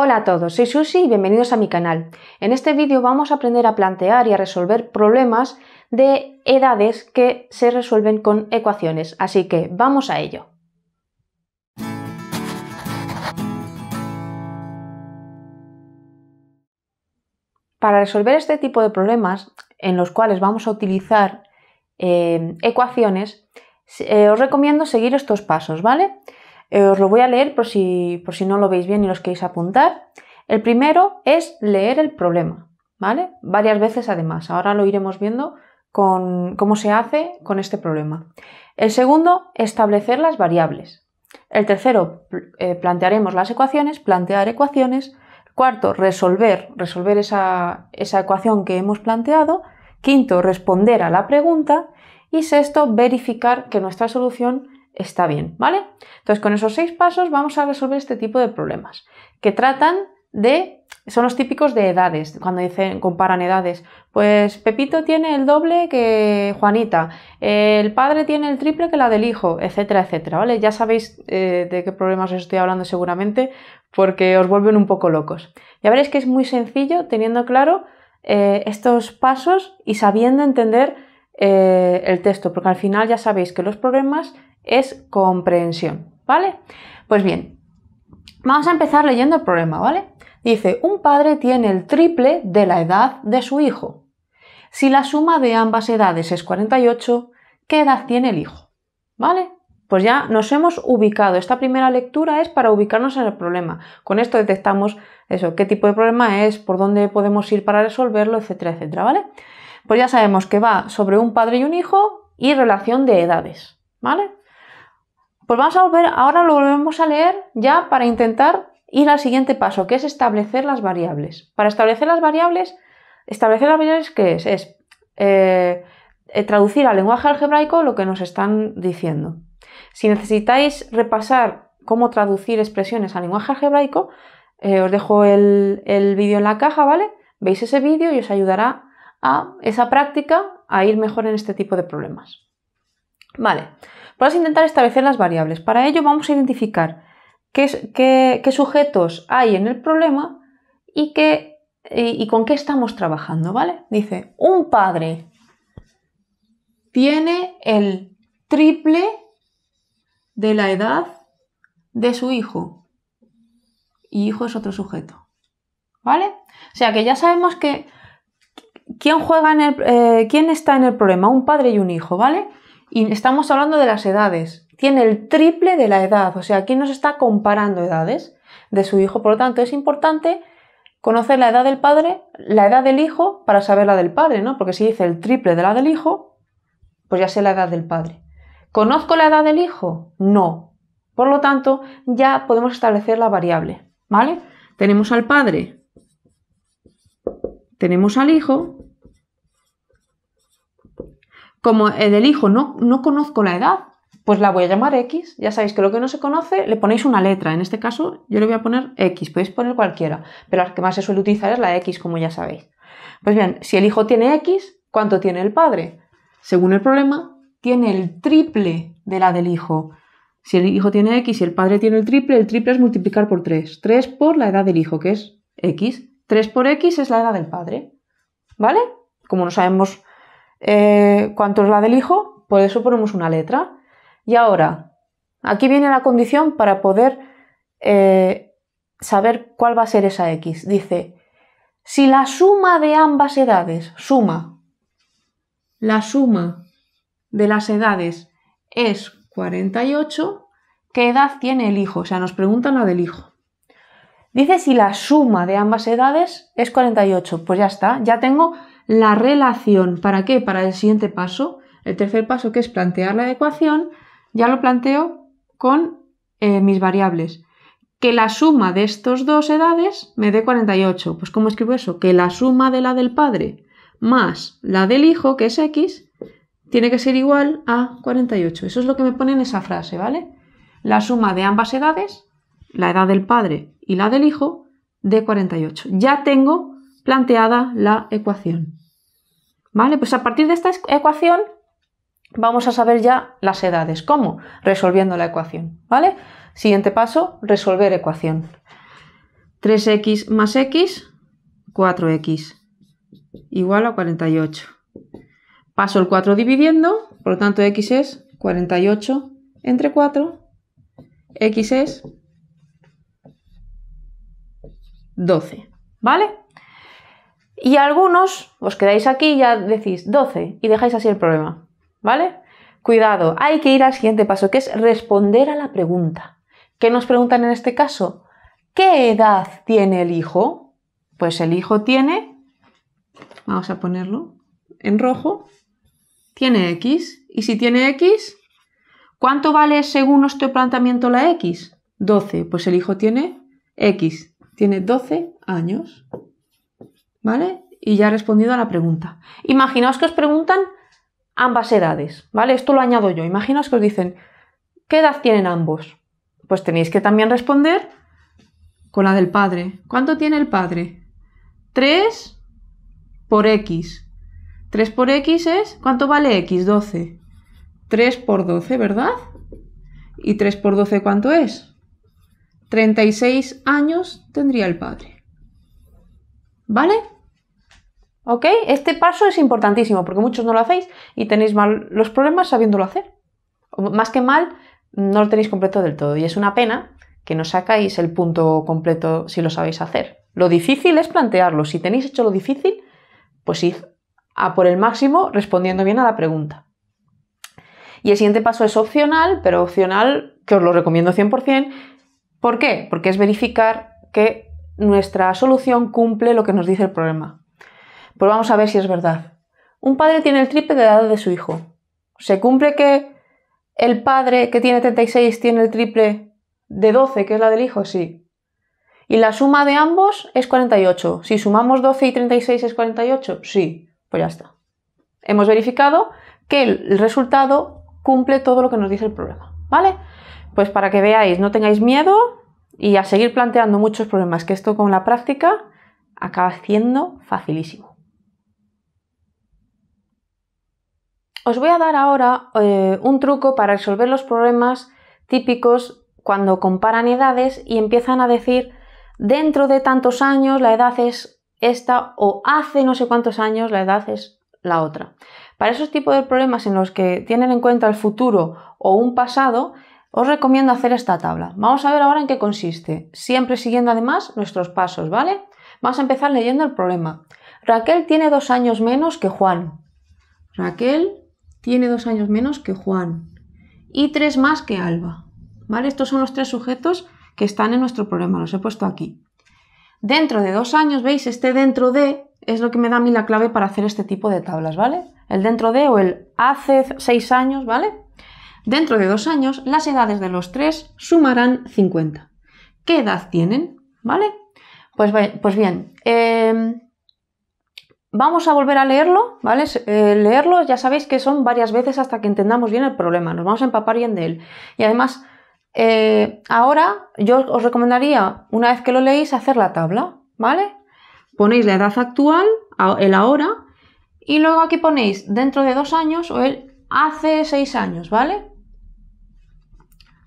Hola a todos, soy Susi y bienvenidos a mi canal. En este vídeo vamos a aprender a plantear y a resolver problemas de edades que se resuelven con ecuaciones, así que vamos a ello. Para resolver este tipo de problemas, en los cuales vamos a utilizar eh, ecuaciones, eh, os recomiendo seguir estos pasos, ¿vale? Eh, os lo voy a leer por si, por si no lo veis bien y los queréis apuntar. El primero es leer el problema, ¿vale? Varias veces además. Ahora lo iremos viendo con cómo se hace con este problema. El segundo, establecer las variables. El tercero, eh, plantearemos las ecuaciones, plantear ecuaciones. Cuarto, resolver, resolver esa, esa ecuación que hemos planteado. Quinto, responder a la pregunta. Y sexto, verificar que nuestra solución está bien, ¿vale? Entonces, con esos seis pasos vamos a resolver este tipo de problemas que tratan de, son los típicos de edades, cuando dicen, comparan edades, pues Pepito tiene el doble que Juanita, el padre tiene el triple que la del hijo, etcétera, etcétera, ¿vale? Ya sabéis eh, de qué problemas os estoy hablando seguramente, porque os vuelven un poco locos. Ya veréis que es muy sencillo teniendo claro eh, estos pasos y sabiendo entender eh, el texto, porque al final ya sabéis que los problemas es comprensión, ¿vale? Pues bien, vamos a empezar leyendo el problema, ¿vale? Dice, un padre tiene el triple de la edad de su hijo. Si la suma de ambas edades es 48, ¿qué edad tiene el hijo? ¿Vale? Pues ya nos hemos ubicado. Esta primera lectura es para ubicarnos en el problema. Con esto detectamos eso, qué tipo de problema es, por dónde podemos ir para resolverlo, etcétera, etcétera, ¿vale? Pues ya sabemos que va sobre un padre y un hijo y relación de edades, ¿vale? Pues vamos a volver, ahora lo volvemos a leer ya para intentar ir al siguiente paso, que es establecer las variables. Para establecer las variables, establecer las variables, ¿qué es? Es eh, eh, traducir al lenguaje algebraico lo que nos están diciendo. Si necesitáis repasar cómo traducir expresiones al lenguaje algebraico, eh, os dejo el, el vídeo en la caja, ¿vale? Veis ese vídeo y os ayudará a esa práctica a ir mejor en este tipo de problemas. Vale, vamos a intentar establecer las variables. Para ello vamos a identificar qué, sujetos hay en el problema y, qué, y, con qué estamos trabajando, ¿vale? Dice, un padre tiene el triple de la edad de su hijo. Y hijo es otro sujeto. ¿Vale? O sea que ya sabemos que quién juega en el. Eh, quién está en el problema, un padre y un hijo, ¿vale? Y estamos hablando de las edades. Tiene el triple de la edad, o sea, aquí nos está comparando edades de su hijo. Por lo tanto, es importante conocer la edad del padre, la edad del hijo, para saber la del padre, ¿no? Porque si dice el triple de la del hijo, pues ya sé la edad del padre. ¿Conozco la edad del hijo? No. Por lo tanto, ya podemos establecer la variable, ¿vale? Tenemos al padre, tenemos al hijo como el del hijo, no, no conozco la edad, pues la voy a llamar X. Ya sabéis que lo que no se conoce le ponéis una letra. En este caso yo le voy a poner X, podéis poner cualquiera, pero la que más se suele utilizar es la X, como ya sabéis. Pues bien, si el hijo tiene X, ¿cuánto tiene el padre? Según el problema, tiene el triple de la del hijo. Si el hijo tiene X y el padre tiene el triple, el triple es multiplicar por 3. 3 por la edad del hijo, que es X. 3 por X es la edad del padre. ¿Vale? Como no sabemos eh, ¿Cuánto es la del hijo? Por eso ponemos una letra. Y ahora, aquí viene la condición para poder eh, saber cuál va a ser esa x. Dice, si la suma de ambas edades, suma, la suma de las edades es 48, ¿qué edad tiene el hijo? O sea, nos preguntan la del hijo. Dice si la suma de ambas edades es 48. Pues ya está, ya tengo la relación. ¿Para qué? Para el siguiente paso. El tercer paso, que es plantear la ecuación, ya lo planteo con eh, mis variables. Que la suma de estos dos edades me dé 48. Pues ¿cómo escribo eso? Que la suma de la del padre más la del hijo, que es x, tiene que ser igual a 48. Eso es lo que me pone en esa frase, ¿vale? La suma de ambas edades, la edad del padre y la del hijo, de 48. Ya tengo planteada la ecuación. ¿Vale? Pues a partir de esta ecuación vamos a saber ya las edades. ¿Cómo? Resolviendo la ecuación. ¿Vale? Siguiente paso, resolver ecuación. 3x más x, 4x, igual a 48. Paso el 4 dividiendo, por lo tanto x es 48 entre 4, x es 12. ¿Vale? Y algunos os quedáis aquí y ya decís 12 y dejáis así el problema, ¿vale? Cuidado, hay que ir al siguiente paso, que es responder a la pregunta. ¿Qué nos preguntan en este caso? ¿Qué edad tiene el hijo? Pues el hijo tiene, vamos a ponerlo en rojo, tiene X. Y si tiene X, ¿cuánto vale según nuestro planteamiento la X? 12. Pues el hijo tiene X, tiene 12 años. ¿vale? Y ya he respondido a la pregunta. Imaginaos que os preguntan ambas edades, ¿vale? Esto lo añado yo. Imaginaos que os dicen, ¿qué edad tienen ambos? Pues tenéis que también responder con la del padre. ¿Cuánto tiene el padre? 3 por X. 3 por X es, ¿cuánto vale X? 12. 3 por 12, ¿verdad? ¿Y 3 por 12 cuánto es? 36 años tendría el padre. ¿Vale? ¿Ok? Este paso es importantísimo porque muchos no lo hacéis y tenéis mal los problemas sabiéndolo hacer. más que mal, no lo tenéis completo del todo y es una pena que no sacáis el punto completo si lo sabéis hacer. Lo difícil es plantearlo. Si tenéis hecho lo difícil, pues id a por el máximo respondiendo bien a la pregunta. Y el siguiente paso es opcional, pero opcional que os lo recomiendo 100%. ¿Por qué? Porque es verificar que nuestra solución cumple lo que nos dice el problema. Pues vamos a ver si es verdad. Un padre tiene el triple de edad de su hijo. ¿Se cumple que el padre que tiene 36 tiene el triple de 12, que es la del hijo? Sí. ¿Y la suma de ambos es 48? Si sumamos 12 y 36 es 48, sí. Pues ya está. Hemos verificado que el resultado cumple todo lo que nos dice el problema. ¿Vale? Pues para que veáis, no tengáis miedo, y a seguir planteando muchos problemas, que esto con la práctica acaba siendo facilísimo. Os voy a dar ahora eh, un truco para resolver los problemas típicos cuando comparan edades y empiezan a decir dentro de tantos años la edad es esta o hace no sé cuántos años la edad es la otra. Para esos tipos de problemas en los que tienen en cuenta el futuro o un pasado, os recomiendo hacer esta tabla. Vamos a ver ahora en qué consiste, siempre siguiendo además nuestros pasos, ¿vale? Vamos a empezar leyendo el problema. Raquel tiene dos años menos que Juan. Raquel tiene dos años menos que Juan. Y tres más que Alba. ¿Vale? Estos son los tres sujetos que están en nuestro problema. Los he puesto aquí. Dentro de dos años, ¿veis? Este dentro de es lo que me da a mí la clave para hacer este tipo de tablas, ¿vale? El dentro de o el hace seis años, ¿vale? Dentro de dos años, las edades de los tres sumarán 50. ¿Qué edad tienen? ¿Vale? Pues, pues bien, em, vamos a volver a leerlo, ¿vale? Eh, leerlo ya sabéis que son varias veces hasta que entendamos bien el problema, nos vamos a empapar bien de él. Y además, eh, ahora yo os recomendaría, una vez que lo leéis, hacer la tabla, ¿vale? Ponéis la edad actual, el ahora, y luego aquí ponéis dentro de dos años o el hace seis años, ¿vale?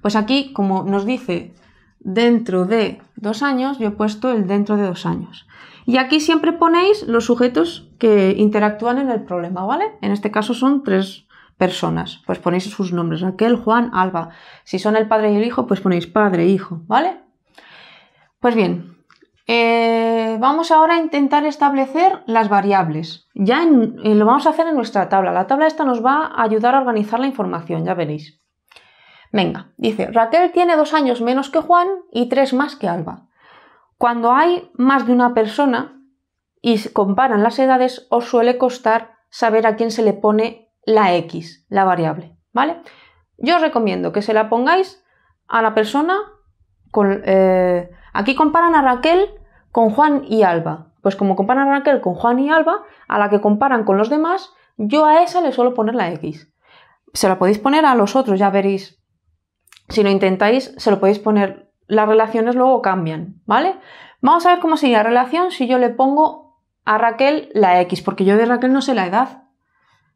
Pues aquí, como nos dice dentro de dos años, yo he puesto el dentro de dos años. Y aquí siempre ponéis los sujetos que interactúan en el problema, ¿vale? En este caso son tres personas, pues ponéis sus nombres, Raquel, Juan, Alba. Si son el padre y el hijo, pues ponéis padre, e hijo, ¿vale? Pues bien, eh, vamos ahora a intentar establecer las variables. Ya eh, lo vamos a hacer en nuestra tabla. La tabla esta nos va a ayudar a organizar la información, ya veréis. Venga, dice, Raquel tiene dos años menos que Juan y tres más que Alba. Cuando hay más de una persona y comparan las edades, os suele costar saber a quién se le pone la X, la variable, ¿vale? Yo os recomiendo que se la pongáis a la persona con... Eh, aquí comparan a Raquel con Juan y Alba. Pues como comparan a Raquel con Juan y Alba, a la que comparan con los demás, yo a esa le suelo poner la X. Se la podéis poner a los otros, ya veréis si lo intentáis, se lo podéis poner. Las relaciones luego cambian, ¿vale? Vamos a ver cómo sería la relación si yo le pongo a Raquel la X, porque yo de Raquel no sé la edad.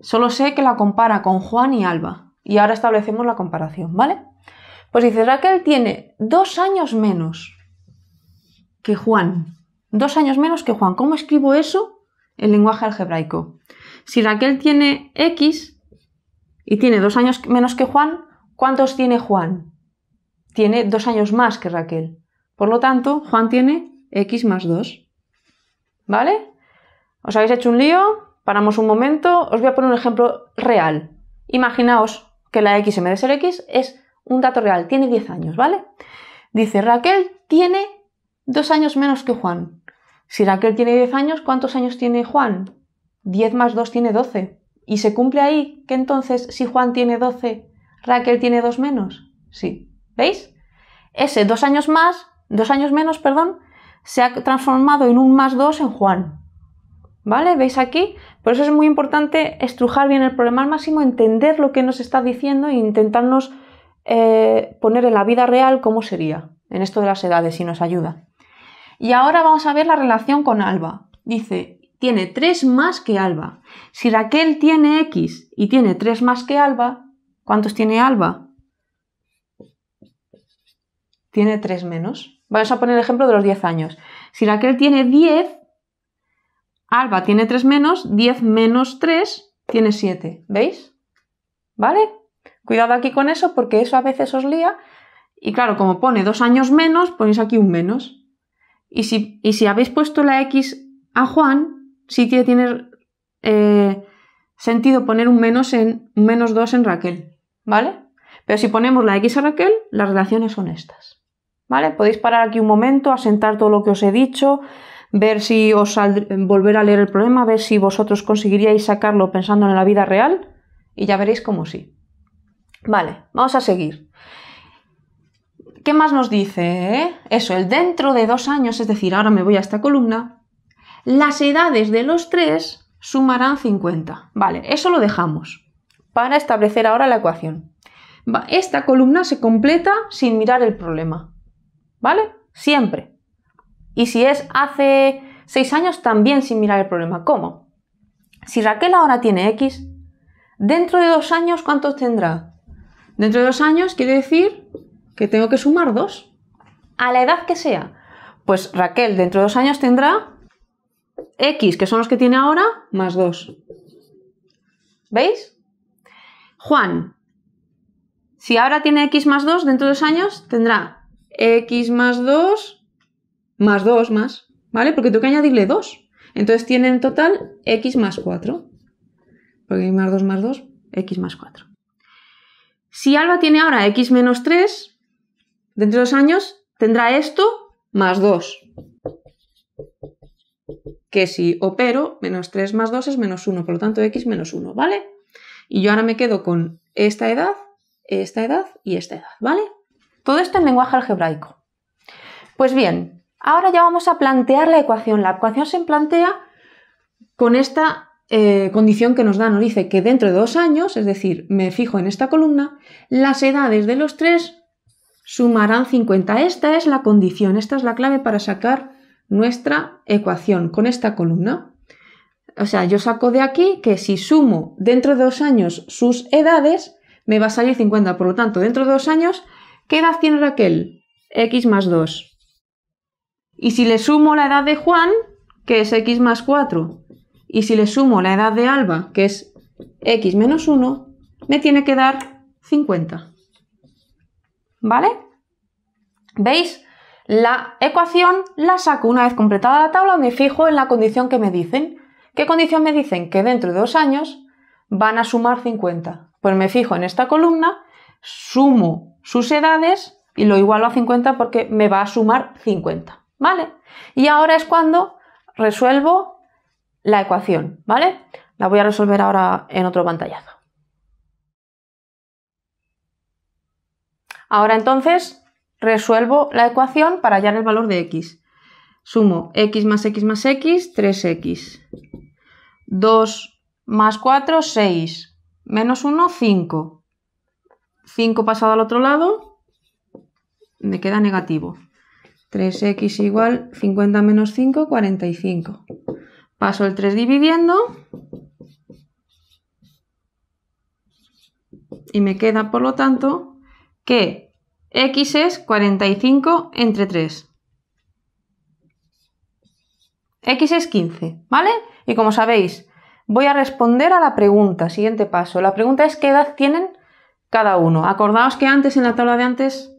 Solo sé que la compara con Juan y Alba. Y ahora establecemos la comparación, ¿vale? Pues dice, Raquel tiene dos años menos que Juan. Dos años menos que Juan. ¿Cómo escribo eso en lenguaje algebraico? Si Raquel tiene X y tiene dos años menos que Juan, ¿Cuántos tiene Juan? Tiene dos años más que Raquel. Por lo tanto, Juan tiene X más 2. ¿Vale? ¿Os habéis hecho un lío? Paramos un momento. Os voy a poner un ejemplo real. Imaginaos que la X en vez de ser X es un dato real. Tiene 10 años, ¿vale? Dice, Raquel tiene dos años menos que Juan. Si Raquel tiene 10 años, ¿cuántos años tiene Juan? 10 más 2 tiene 12. Y se cumple ahí que entonces, si Juan tiene 12, Raquel tiene dos menos. Sí. ¿Veis? Ese dos años más, dos años menos, perdón, se ha transformado en un más dos en Juan. ¿Vale? ¿Veis aquí? Por eso es muy importante estrujar bien el problema al máximo, entender lo que nos está diciendo e intentarnos eh, poner en la vida real cómo sería en esto de las edades, si nos ayuda. Y ahora vamos a ver la relación con Alba. Dice, tiene tres más que Alba. Si Raquel tiene X y tiene tres más que Alba, ¿Cuántos tiene Alba? Tiene 3 menos. Vamos a poner el ejemplo de los 10 años. Si Raquel tiene 10, Alba tiene 3 menos, 10 menos 3 tiene 7. ¿Veis? ¿Vale? Cuidado aquí con eso porque eso a veces os lía. Y claro, como pone 2 años menos, ponéis aquí un menos. Y si, habéis puesto la X a Juan, sí tiene, eh, sentido poner un menos en un menos 2 en Raquel. ¿Vale? Pero si ponemos la X a Raquel, las relaciones son estas. ¿Vale? Podéis parar aquí un momento, asentar todo lo que os he dicho, ver si os volver a leer el problema, ver si vosotros conseguiríais sacarlo pensando en la vida real y ya veréis cómo sí. Vale, vamos a seguir. ¿Qué más nos dice? Eh? Eso, el dentro de dos años, es decir, ahora me voy a esta columna, las edades de los tres sumarán 50. Vale, eso lo dejamos para establecer ahora la ecuación. Esta columna se completa sin mirar el problema. ¿Vale? Siempre. Y si es hace seis años, también sin mirar el problema. ¿Cómo? Si Raquel ahora tiene X, dentro de dos años, ¿cuántos tendrá? Dentro de dos años quiere decir que tengo que sumar dos. a la edad que sea. Pues Raquel dentro de dos años tendrá X, que son los que tiene ahora, más dos. ¿Veis? Juan, si ahora tiene x más 2, dentro de dos años tendrá x más 2 más 2 más, ¿vale? Porque tengo que añadirle 2. Entonces tiene en total x más 4. Porque hay más 2 más 2, x más 4. Si Alba tiene ahora x menos 3, dentro de dos años tendrá esto más 2. Que si opero, menos 3 más 2 es menos 1, por lo tanto x menos 1, ¿vale? Y yo ahora me quedo con esta edad, esta edad y esta edad, ¿vale? Todo esto en lenguaje algebraico. Pues bien, ahora ya vamos a plantear la ecuación. La ecuación se plantea con esta eh, condición que nos da, nos dice que dentro de dos años, es decir, me fijo en esta columna, las edades de los tres sumarán 50. Esta es la condición, esta es la clave para sacar nuestra ecuación con esta columna. O sea, yo saco de aquí que si sumo dentro de dos años sus edades, me va a salir 50. Por lo tanto, dentro de dos años, ¿qué edad tiene Raquel? X más 2. Y si le sumo la edad de Juan, que es X más 4, y si le sumo la edad de Alba, que es X menos 1, me tiene que dar 50. ¿Vale? ¿Veis? La ecuación la saco una vez completada la tabla, me fijo en la condición que me dicen. ¿Qué condición me dicen? Que dentro de dos años van a sumar 50. Pues me fijo en esta columna, sumo sus edades y lo igualo a 50 porque me va a sumar 50. ¿Vale? Y ahora es cuando resuelvo la ecuación. ¿Vale? La voy a resolver ahora en otro pantallazo. Ahora entonces resuelvo la ecuación para hallar el valor de x. Sumo x más x más x, 3x 2 más 4, 6. Menos 1, 5. 5 pasado al otro lado, me queda negativo. 3x igual 50 menos 5, 45. Paso el 3 dividiendo y me queda, por lo tanto, que x es 45 entre 3. x es 15, ¿vale? Y como sabéis, voy a responder a la pregunta, siguiente paso. La pregunta es qué edad tienen cada uno. Acordaos que antes, en la tabla de antes,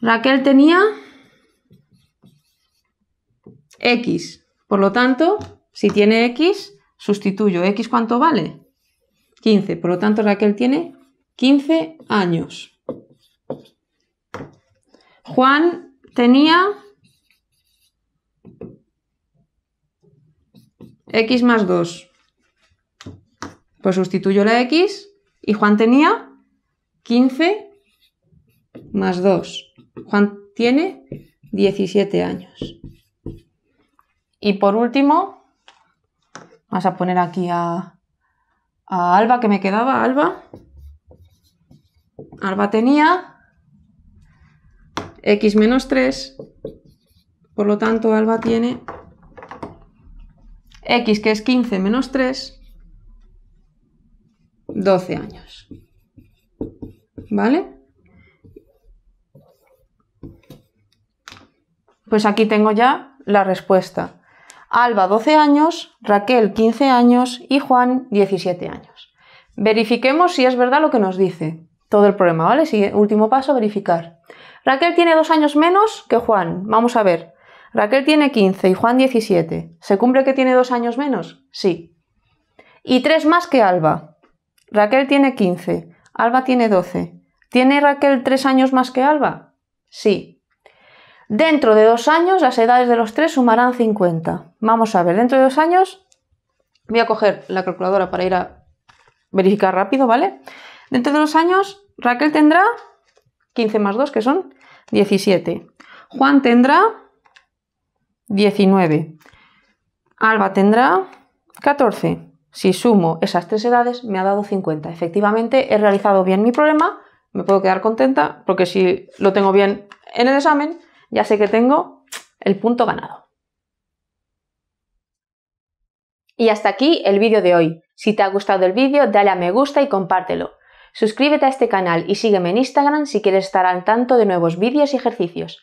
Raquel tenía X. Por lo tanto, si tiene X, sustituyo. ¿X cuánto vale? 15. Por lo tanto, Raquel tiene 15 años. Juan tenía X más 2. Pues sustituyo la X y Juan tenía 15 más 2. Juan tiene 17 años. Y por último, vamos a poner aquí a, Alba, que me quedaba, Alba. Alba tenía x menos 3, por lo tanto Alba tiene X, que es 15 menos 3, 12 años. ¿Vale? Pues aquí tengo ya la respuesta. Alba 12 años, Raquel 15 años y Juan 17 años. Verifiquemos si es verdad lo que nos dice todo el problema, ¿vale? último paso, verificar. Raquel tiene dos años menos que Juan. Vamos a ver. Raquel tiene 15 y Juan 17. ¿Se cumple que tiene dos años menos? Sí. Y tres más que Alba. Raquel tiene 15, Alba tiene 12. ¿Tiene Raquel tres años más que Alba? Sí. Dentro de dos años las edades de los tres sumarán 50. Vamos a ver, dentro de dos años voy a coger la calculadora para ir a verificar rápido, ¿vale? Dentro de dos años Raquel tendrá 15 más 2, que son 17. Juan tendrá 19. Alba tendrá 14. Si sumo esas tres edades, me ha dado 50. Efectivamente, he realizado bien mi problema, me puedo quedar contenta, porque si lo tengo bien en el examen, ya sé que tengo el punto ganado. Y hasta aquí el vídeo de hoy. Si te ha gustado el vídeo, dale a me gusta y compártelo. Suscríbete a este canal y sígueme en Instagram si quieres estar al tanto de nuevos vídeos y ejercicios.